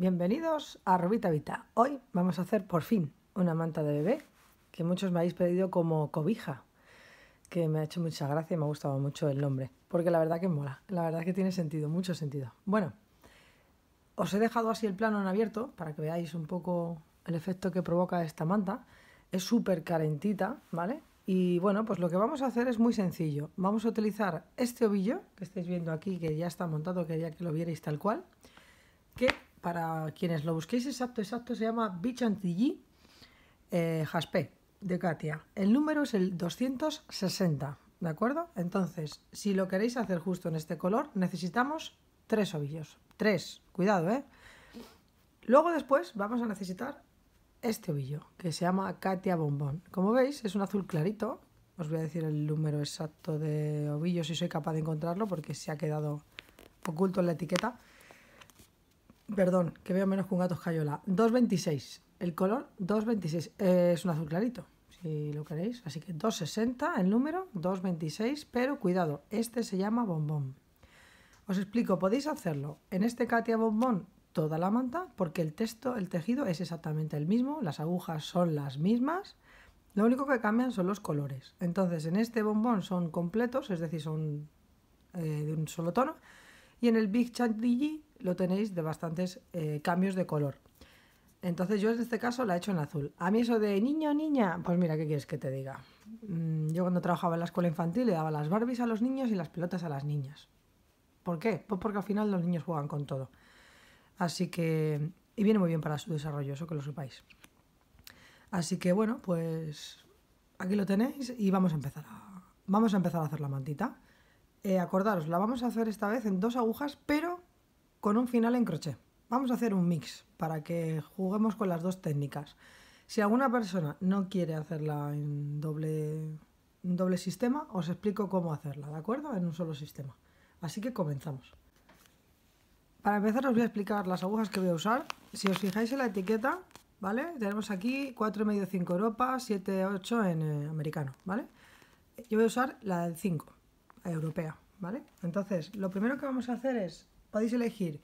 bienvenidos a Robita Vita. Hoy vamos a hacer por fin una manta de bebé que muchos me habéis pedido como cobija, que me ha hecho mucha gracia y me ha gustado mucho el nombre, porque la verdad que mola, la verdad que tiene sentido, mucho sentido. Bueno, os he dejado así el plano en abierto para que veáis un poco el efecto que provoca esta manta. Es súper calentita, ¿vale? Y bueno, pues lo que vamos a hacer es muy sencillo. Vamos a utilizar este ovillo que estáis viendo aquí, que ya está montado, quería que lo vierais tal cual, que para quienes lo busquéis exacto, exacto, se llama Beach Antilly eh, de Katia. El número es el 260, ¿de acuerdo? Entonces, si lo queréis hacer justo en este color, necesitamos tres ovillos. Tres, cuidado, ¿eh? Luego después vamos a necesitar este ovillo, que se llama Katia Bombón. Como veis, es un azul clarito. Os voy a decir el número exacto de ovillo si soy capaz de encontrarlo, porque se ha quedado oculto en la etiqueta. Perdón, que veo menos con un gato 2.26. El color 2.26. Eh, es un azul clarito, si lo queréis. Así que 2.60 el número, 2.26. Pero cuidado, este se llama bombón. Os explico, podéis hacerlo en este Katia bombón toda la manta porque el texto, el tejido es exactamente el mismo, las agujas son las mismas. Lo único que cambian son los colores. Entonces, en este bombón son completos, es decir, son eh, de un solo tono. Y en el Big Chantilly lo tenéis de bastantes eh, cambios de color. Entonces yo en este caso la he hecho en azul. A mí eso de niño, niña, pues mira, ¿qué quieres que te diga? Mm, yo cuando trabajaba en la escuela infantil le daba las Barbies a los niños y las pelotas a las niñas. ¿Por qué? Pues porque al final los niños juegan con todo. Así que... Y viene muy bien para su desarrollo, eso que lo sepáis. Así que bueno, pues aquí lo tenéis y vamos a empezar a, vamos a, empezar a hacer la mantita. Eh, acordaros, la vamos a hacer esta vez en dos agujas, pero con un final en crochet. Vamos a hacer un mix para que juguemos con las dos técnicas. Si alguna persona no quiere hacerla en doble, sistema, os explico cómo hacerla, ¿de acuerdo? En un solo sistema. Así que comenzamos. Para empezar os voy a explicar las agujas que voy a usar. Si os fijáis en la etiqueta, ¿vale? Tenemos aquí 4,5 5 Europa, 7,8 en eh, americano, ¿vale? Yo voy a usar la del 5, europea, ¿vale? Entonces, lo primero que vamos a hacer es podéis elegir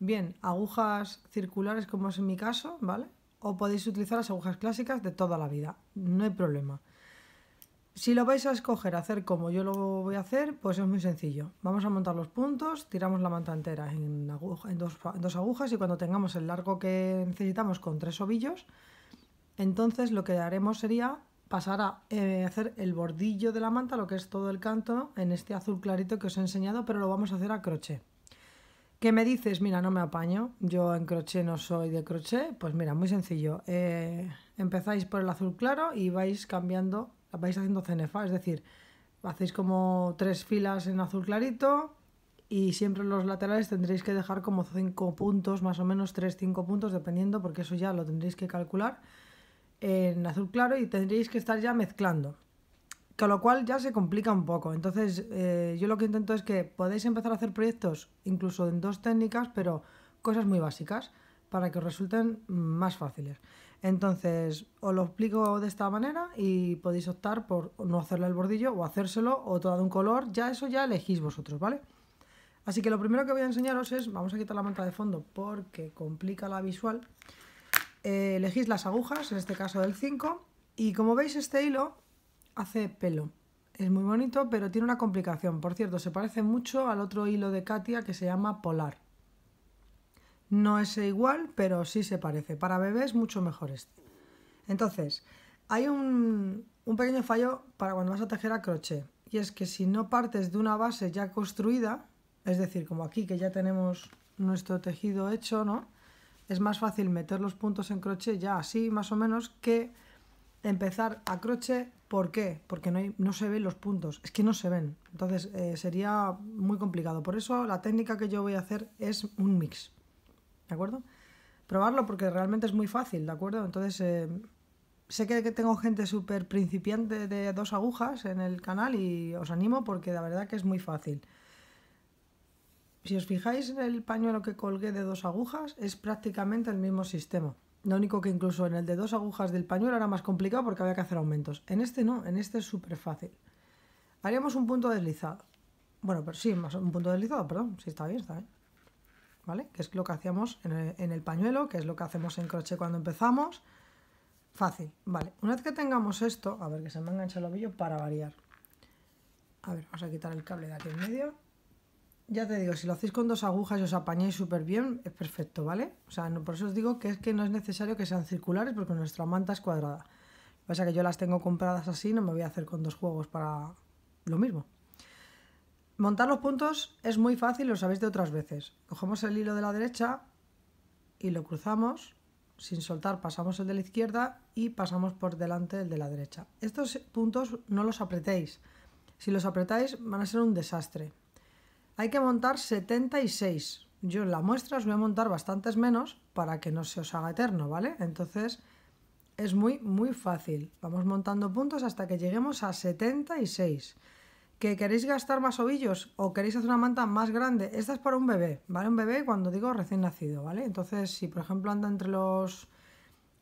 bien agujas circulares como es en mi caso, ¿vale? O podéis utilizar las agujas clásicas de toda la vida, no hay problema. Si lo vais a escoger hacer como yo lo voy a hacer, pues es muy sencillo. Vamos a montar los puntos, tiramos la manta entera en, dos, agujas y cuando tengamos el largo que necesitamos con tres ovillos, entonces lo que haremos sería pasar a eh, hacer el bordillo de la manta, lo que es todo el canto, en este azul clarito que os he enseñado, pero lo vamos a hacer a crochet. ¿Qué me dices? Mira, no me apaño, yo en crochet no soy de crochet, pues mira, muy sencillo. Eh, empezáis por el azul claro y vais cambiando, vais haciendo cenefa, es decir, hacéis como tres filas en azul clarito y siempre los laterales tendréis que dejar como cinco puntos, más o menos tres, cinco puntos, dependiendo, porque eso ya lo tendréis que calcular en azul claro y tendréis que estar ya mezclando. Con lo cual ya se complica un poco. Entonces, eh, yo lo que intento es que podéis empezar a hacer proyectos incluso en dos técnicas, pero cosas muy básicas para que os resulten más fáciles. Entonces, os lo explico de esta manera y podéis optar por no hacerle el bordillo o hacérselo o todo de un color. Ya eso ya elegís vosotros, ¿vale? Así que lo primero que voy a enseñaros es, vamos a quitar la manta de fondo porque complica la visual. Eh, elegís las agujas, en este caso del 5, y como veis este hilo hace pelo. Es muy bonito, pero tiene una complicación. Por cierto, se parece mucho al otro hilo de Katia que se llama Polar. No es igual, pero sí se parece. Para bebés mucho mejor este. Entonces, hay un, un pequeño fallo para cuando vas a tejer a crochet. Y es que si no partes de una base ya construida, es decir, como aquí que ya tenemos nuestro tejido hecho, ¿no? Es más fácil meter los puntos en crochet ya así más o menos que empezar a crochet ¿Por qué? Porque no, se ven los puntos, es que no se ven. Entonces eh, sería muy complicado. Por eso la técnica que yo voy a hacer es un mix. ¿De acuerdo? Probarlo porque realmente es muy fácil, ¿de acuerdo? Entonces eh, sé que tengo gente súper principiante de dos agujas en el canal y os animo porque la verdad que es muy fácil. Si os fijáis en el pañuelo que colgué de dos agujas, es prácticamente el mismo sistema. Lo único que incluso en el de dos agujas del pañuelo era más complicado porque había que hacer aumentos. En este no, en este es súper fácil. Haríamos un punto deslizado. Bueno, pero sí, más un punto deslizado, perdón. Sí, está bien, está bien. ¿Vale? Que es lo que hacíamos en el, en el pañuelo, que es lo que hacemos en crochet cuando empezamos. Fácil, vale. Una vez que tengamos esto, a ver que se me ha enganchado el ovillo para variar. A ver, vamos a quitar el cable de aquí en medio ya te digo, si lo hacéis con dos agujas y os apañáis súper bien, es perfecto, ¿vale? O sea, por eso os digo que es que no es necesario que sean circulares porque nuestra manta es cuadrada. Lo que pasa es que yo las tengo compradas así, no me voy a hacer con dos juegos para lo mismo. Montar los puntos es muy fácil, lo sabéis de otras veces. Cogemos el hilo de la derecha y lo cruzamos, sin soltar pasamos el de la izquierda y pasamos por delante el de la derecha. Estos puntos no los apretéis. Si los apretáis van a ser un desastre, hay que montar 76. Yo en la muestra os voy a montar bastantes menos para que no se os haga eterno, ¿vale? Entonces es muy, muy fácil. Vamos montando puntos hasta que lleguemos a 76. ¿Que queréis gastar más ovillos o queréis hacer una manta más grande? Esta es para un bebé, ¿vale? Un bebé cuando digo recién nacido, ¿vale? Entonces, si por ejemplo anda entre los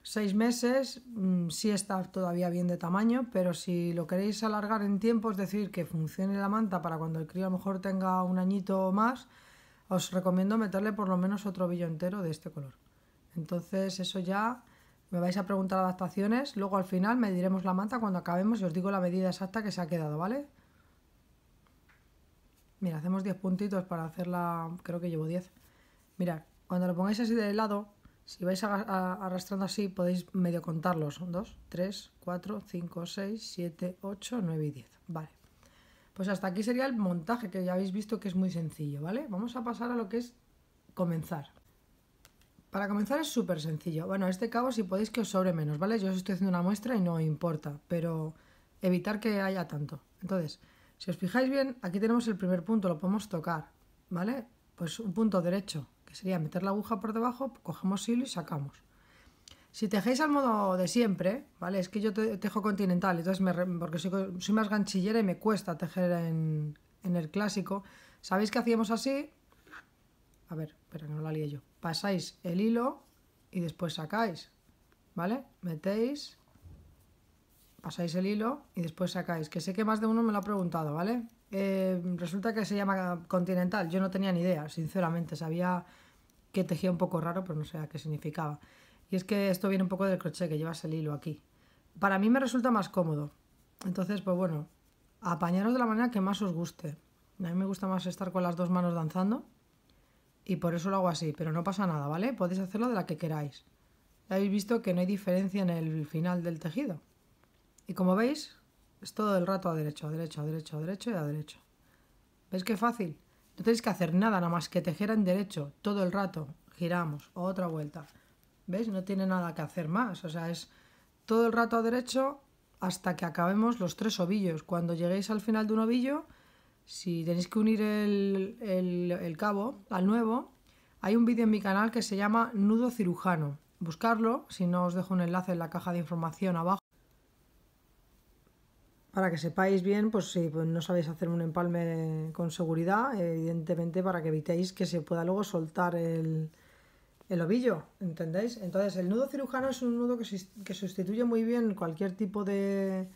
Seis meses, si mm, sí está todavía bien de tamaño, pero si lo queréis alargar en tiempo, es decir, que funcione la manta para cuando el crío a lo mejor tenga un añito o más, os recomiendo meterle por lo menos otro billo entero de este color. Entonces eso ya me vais a preguntar adaptaciones, luego al final mediremos la manta cuando acabemos y os digo la medida exacta que se ha quedado, ¿vale? Mira, hacemos 10 puntitos para hacerla, creo que llevo 10. Mirad, cuando lo pongáis así de lado, si vais arrastrando así, podéis medio contarlos. 2, 3, 4, 5, 6, 7, 8, 9 y 10. Vale. Pues hasta aquí sería el montaje, que ya habéis visto que es muy sencillo, ¿vale? Vamos a pasar a lo que es comenzar. Para comenzar es súper sencillo. Bueno, este cabo si podéis que os sobre menos, ¿vale? Yo os estoy haciendo una muestra y no importa, pero evitar que haya tanto. Entonces, si os fijáis bien, aquí tenemos el primer punto, lo podemos tocar, ¿vale? Pues un punto derecho, que sería meter la aguja por debajo, pues cogemos hilo y sacamos. Si tejéis al modo de siempre, ¿vale? Es que yo tejo continental, entonces porque soy, más ganchillera y me cuesta tejer en, el clásico. ¿Sabéis que hacíamos así? A ver, espera que no la lié yo. Pasáis el hilo y después sacáis, ¿vale? Metéis, pasáis el hilo y después sacáis. Que sé que más de uno me lo ha preguntado, ¿vale? Eh, resulta que se llama continental. Yo no tenía ni idea, sinceramente. Sabía que tejía un poco raro, pero no sé a qué significaba. Y es que esto viene un poco del crochet, que llevas el hilo aquí. Para mí me resulta más cómodo. Entonces, pues bueno, apañaros de la manera que más os guste. A mí me gusta más estar con las dos manos danzando y por eso lo hago así, pero no pasa nada, ¿vale? Podéis hacerlo de la que queráis. Ya habéis visto que no hay diferencia en el final del tejido. Y como veis, es todo el rato a derecho, a derecho, a derecho, a derecho y a derecho. ¿Veis qué fácil? No tenéis que hacer nada, nada más que tejer en derecho todo el rato. Giramos, otra vuelta. ¿Veis? No tiene nada que hacer más. O sea, es todo el rato a derecho hasta que acabemos los tres ovillos. Cuando lleguéis al final de un ovillo, si tenéis que unir el, el, el cabo al nuevo, hay un vídeo en mi canal que se llama Nudo Cirujano. Buscarlo, si no os dejo un enlace en la caja de información abajo. Para que sepáis bien, pues si pues, no sabéis hacer un empalme con seguridad, evidentemente para que evitéis que se pueda luego soltar el, ovillo, ¿entendéis? Entonces el nudo cirujano es un nudo que, que sustituye muy bien cualquier tipo de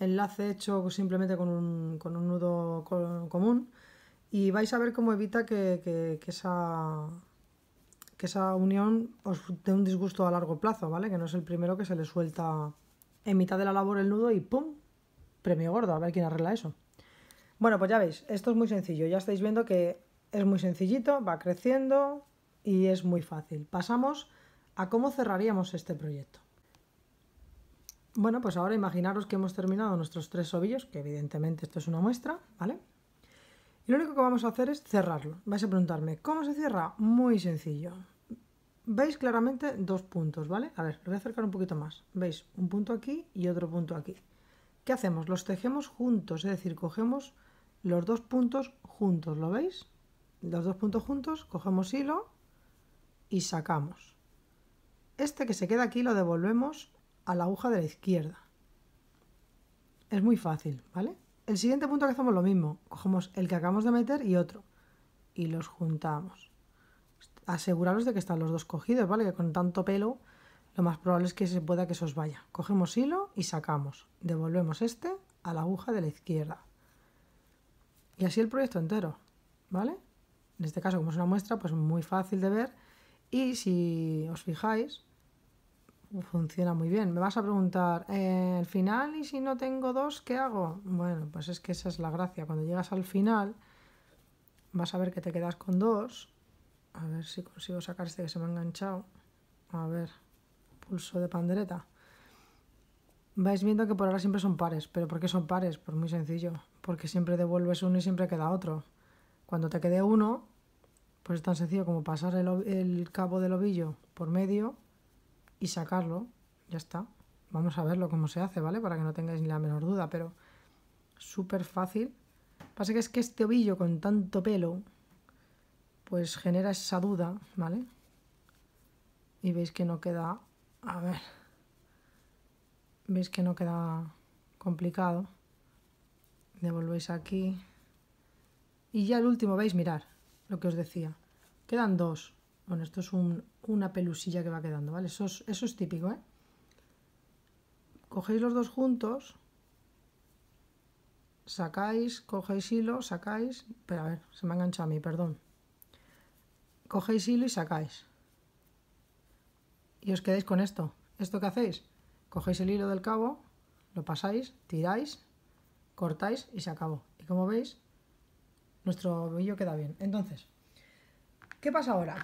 enlace hecho simplemente con un, con un nudo común y vais a ver cómo evita que, esa que esa unión os dé un disgusto a largo plazo, ¿vale? Que no es el primero que se le suelta en mitad de la labor el nudo y ¡pum! premio gordo, a ver quién arregla eso. Bueno, pues ya veis, esto es muy sencillo, ya estáis viendo que es muy sencillito, va creciendo y es muy fácil. Pasamos a cómo cerraríamos este proyecto. Bueno, pues ahora imaginaros que hemos terminado nuestros tres ovillos, que evidentemente esto es una muestra, ¿vale? Y lo único que vamos a hacer es cerrarlo. Vais a preguntarme, ¿cómo se cierra? Muy sencillo. Veis claramente dos puntos, ¿vale? A ver, voy a acercar un poquito más. Veis un punto aquí y otro punto aquí. ¿Qué hacemos? Los tejemos juntos, es decir, cogemos los dos puntos juntos, ¿lo veis? Los dos puntos juntos, cogemos hilo y sacamos. Este que se queda aquí lo devolvemos a la aguja de la izquierda. Es muy fácil, ¿vale? El siguiente punto que hacemos lo mismo, cogemos el que acabamos de meter y otro y los juntamos. Aseguraros de que están los dos cogidos, ¿vale? Que con tanto pelo lo más probable es que se pueda que se os vaya. Cogemos hilo y sacamos. Devolvemos este a la aguja de la izquierda. Y así el proyecto entero, ¿vale? En este caso, como es una muestra, pues muy fácil de ver. Y si os fijáis, funciona muy bien. Me vas a preguntar, eh, ¿el final y si no tengo dos, qué hago? Bueno, pues es que esa es la gracia. Cuando llegas al final, vas a ver que te quedas con dos. A ver si consigo sacar este que se me ha enganchado. A ver pulso de pandereta. Vais viendo que por ahora siempre son pares. ¿Pero por qué son pares? Pues muy sencillo. Porque siempre devuelves uno y siempre queda otro. Cuando te quede uno, pues es tan sencillo como pasar el, cabo del ovillo por medio y sacarlo. Ya está. Vamos a verlo cómo se hace, ¿vale? Para que no tengáis ni la menor duda, pero súper fácil. Pasa que es que este ovillo con tanto pelo, pues genera esa duda, ¿vale? Y veis que no queda a ver. Veis que no queda complicado. Devolvéis aquí. Y ya el último, veis, mirar lo que os decía. Quedan dos. Bueno, esto es una pelusilla que va quedando, ¿vale? Eso es, eso es típico, ¿eh? Cogéis los dos juntos, sacáis, cogéis hilo, sacáis, pero a ver, se me ha enganchado a mí, perdón. Cogéis hilo y sacáis y os quedáis con esto. ¿Esto qué hacéis? Cogéis el hilo del cabo, lo pasáis, tiráis, cortáis y se acabó. Y como veis, nuestro ovillo queda bien. Entonces, ¿qué pasa ahora?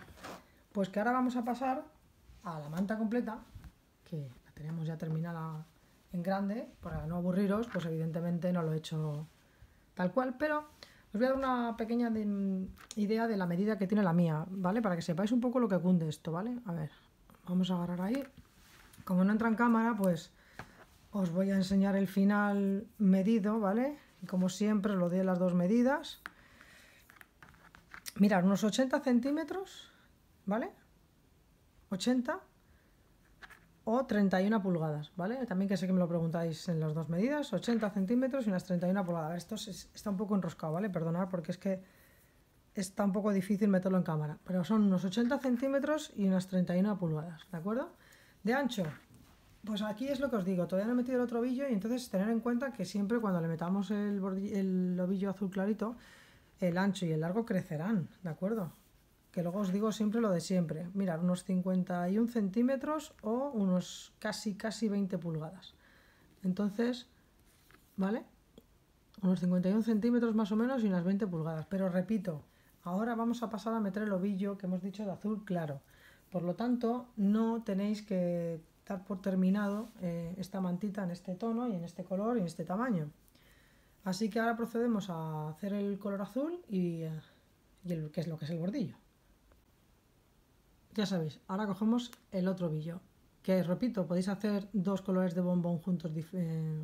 Pues que ahora vamos a pasar a la manta completa, que la tenemos ya terminada en grande, para no aburriros, pues evidentemente no lo he hecho tal cual, pero os voy a dar una pequeña idea de la medida que tiene la mía, ¿vale? Para que sepáis un poco lo que cunde esto, ¿vale? A ver, Vamos a agarrar ahí. Como no entra en cámara, pues os voy a enseñar el final medido, ¿vale? como siempre, lo doy las dos medidas. Mirad, unos 80 centímetros, ¿vale? 80 o 31 pulgadas, ¿vale? También que sé que me lo preguntáis en las dos medidas, 80 centímetros y unas 31 pulgadas. esto está un poco enroscado, ¿vale? Perdonad porque es que es un poco difícil meterlo en cámara, pero son unos 80 centímetros y unas 31 pulgadas, ¿de acuerdo? De ancho, pues aquí es lo que os digo, todavía no he metido el otro ovillo y entonces tener en cuenta que siempre cuando le metamos el, el ovillo azul clarito, el ancho y el largo crecerán, ¿de acuerdo? Que luego os digo siempre lo de siempre, mirar unos 51 centímetros o unos casi casi 20 pulgadas. Entonces, ¿vale? Unos 51 centímetros más o menos y unas 20 pulgadas, pero repito, Ahora vamos a pasar a meter el ovillo que hemos dicho de azul claro. Por lo tanto, no tenéis que dar por terminado eh, esta mantita en este tono y en este color y en este tamaño. Así que ahora procedemos a hacer el color azul eh, y, el, que es lo que es el bordillo. Ya sabéis, ahora cogemos el otro ovillo, que repito, podéis hacer dos colores de bombón juntos eh,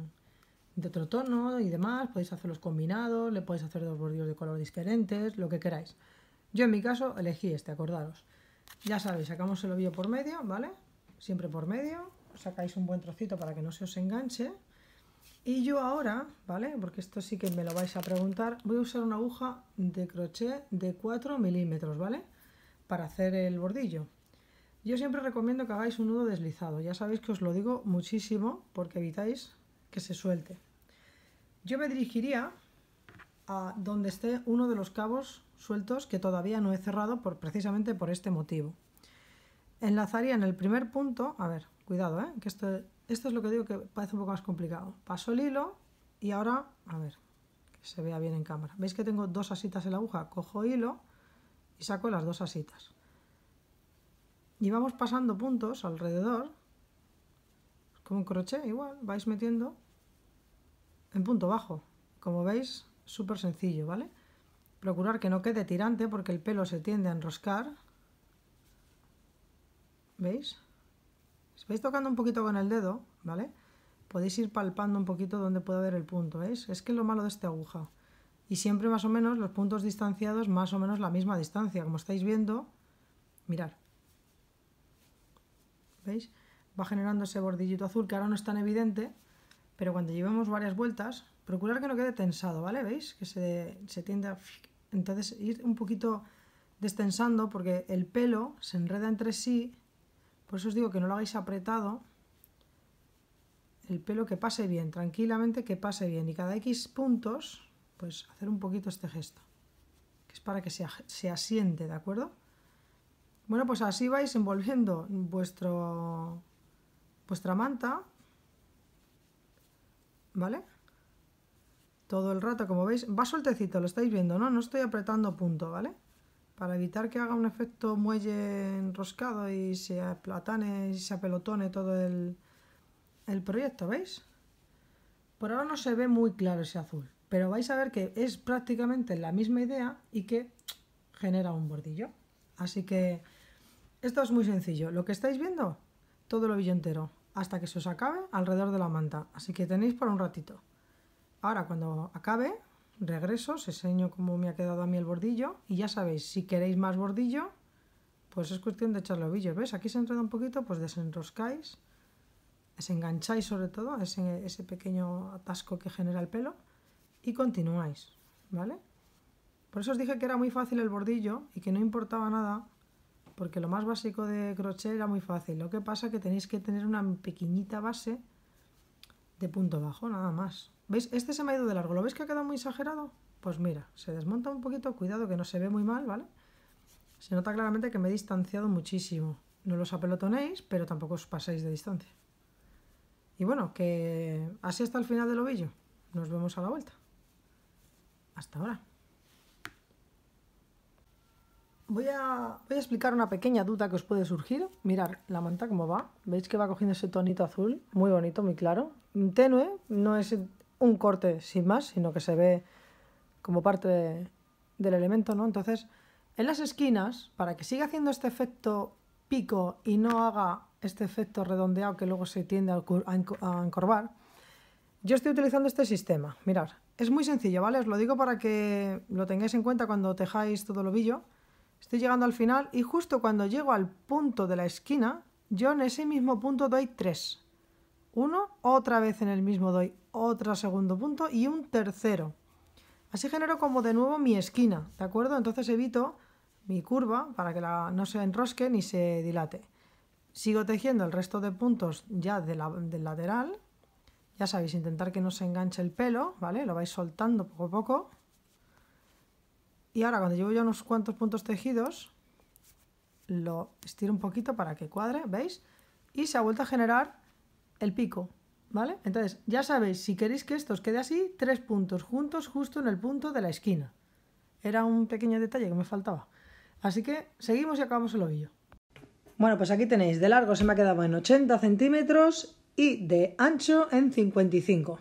de otro tono y demás, podéis hacerlos combinados, le podéis hacer dos bordillos de color diferentes, lo que queráis. Yo en mi caso elegí este, acordaros. Ya sabéis, sacamos el ovillo por medio, ¿vale? Siempre por medio, sacáis un buen trocito para que no se os enganche. Y yo ahora, ¿vale? Porque esto sí que me lo vais a preguntar, voy a usar una aguja de crochet de 4 milímetros, ¿vale? Para hacer el bordillo. Yo siempre recomiendo que hagáis un nudo deslizado, ya sabéis que os lo digo muchísimo porque evitáis que se suelte. Yo me dirigiría a donde esté uno de los cabos sueltos que todavía no he cerrado por, precisamente por este motivo. Enlazaría en el primer punto, a ver, cuidado, ¿eh? que esto, esto es lo que digo que parece un poco más complicado. Paso el hilo y ahora, a ver, que se vea bien en cámara. ¿Veis que tengo dos asitas en la aguja? Cojo hilo y saco las dos asitas. Y vamos pasando puntos alrededor, como un crochet igual, vais metiendo en punto bajo. Como veis, súper sencillo, ¿vale? Procurar que no quede tirante porque el pelo se tiende a enroscar. ¿Veis? Si vais tocando un poquito con el dedo, ¿vale? Podéis ir palpando un poquito donde pueda haber el punto, ¿veis? Es que lo malo de esta aguja. Y siempre más o menos los puntos distanciados, más o menos la misma distancia. Como estáis viendo, mirar. ¿Veis? Va generando ese bordillito azul que ahora no es tan evidente, pero cuando llevemos varias vueltas, procurar que no quede tensado, ¿vale? ¿Veis? Que se, se tiende a... Entonces ir un poquito destensando porque el pelo se enreda entre sí, por eso os digo que no lo hagáis apretado, el pelo que pase bien, tranquilamente que pase bien. Y cada X puntos, pues hacer un poquito este gesto, que es para que se, se asiente, ¿de acuerdo? Bueno, pues así vais envolviendo vuestro, vuestra manta ¿vale? Todo el rato, como veis, va sueltecito, lo estáis viendo, ¿no? No estoy apretando punto, ¿vale? Para evitar que haga un efecto muelle enroscado y se aplatane y se apelotone todo el, el proyecto, ¿veis? Por ahora no se ve muy claro ese azul, pero vais a ver que es prácticamente la misma idea y que genera un bordillo. Así que esto es muy sencillo. Lo que estáis viendo, todo lo ovillo entero hasta que se os acabe alrededor de la manta. Así que tenéis para un ratito. Ahora cuando acabe, regreso, os enseño cómo me ha quedado a mí el bordillo. Y ya sabéis, si queréis más bordillo, pues es cuestión de echarle ovillos. ¿Ves? Aquí se entrado un poquito, pues desenroscáis, desengancháis sobre todo ese, ese pequeño atasco que genera el pelo y continuáis, ¿vale? Por eso os dije que era muy fácil el bordillo y que no importaba nada porque lo más básico de crochet era muy fácil. Lo que pasa es que tenéis que tener una pequeñita base de punto bajo, nada más. ¿Veis? Este se me ha ido de largo. ¿Lo veis que ha quedado muy exagerado? Pues mira, se desmonta un poquito, cuidado que no se ve muy mal, ¿vale? Se nota claramente que me he distanciado muchísimo. No los apelotonéis, pero tampoco os paséis de distancia. Y bueno, que así hasta el final del ovillo. Nos vemos a la vuelta. Hasta ahora. Voy a, explicar una pequeña duda que os puede surgir. Mirar la manta cómo va. ¿Veis que va cogiendo ese tonito azul? Muy bonito, muy claro. Tenue, no es un corte sin más, sino que se ve como parte del elemento, ¿no? Entonces, en las esquinas, para que siga haciendo este efecto pico y no haga este efecto redondeado que luego se tiende a encorvar, yo estoy utilizando este sistema. Mirar, es muy sencillo, ¿vale? Os lo digo para que lo tengáis en cuenta cuando tejáis todo el ovillo. Estoy llegando al final y justo cuando llego al punto de la esquina, yo en ese mismo punto doy tres. Uno, otra vez en el mismo doy otro segundo punto y un tercero. Así genero como de nuevo mi esquina, ¿de acuerdo? Entonces evito mi curva para que la, no se enrosque ni se dilate. Sigo tejiendo el resto de puntos ya del lateral. Ya sabéis, intentar que no se enganche el pelo, ¿vale? Lo vais soltando poco a poco. Y ahora cuando llevo ya unos cuantos puntos tejidos, lo estiro un poquito para que cuadre, ¿veis? Y se ha vuelto a generar el pico, ¿vale? Entonces, ya sabéis, si queréis que esto os quede así, tres puntos juntos justo en el punto de la esquina. Era un pequeño detalle que me faltaba. Así que seguimos y acabamos el ovillo. Bueno, pues aquí tenéis, de largo se me ha quedado en 80 centímetros y de ancho en 55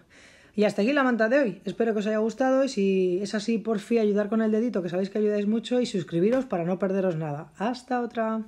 y hasta aquí la manta de hoy. Espero que os haya gustado y si es así, por fin ayudar con el dedito, que sabéis que ayudáis mucho y suscribiros para no perderos nada. Hasta otra.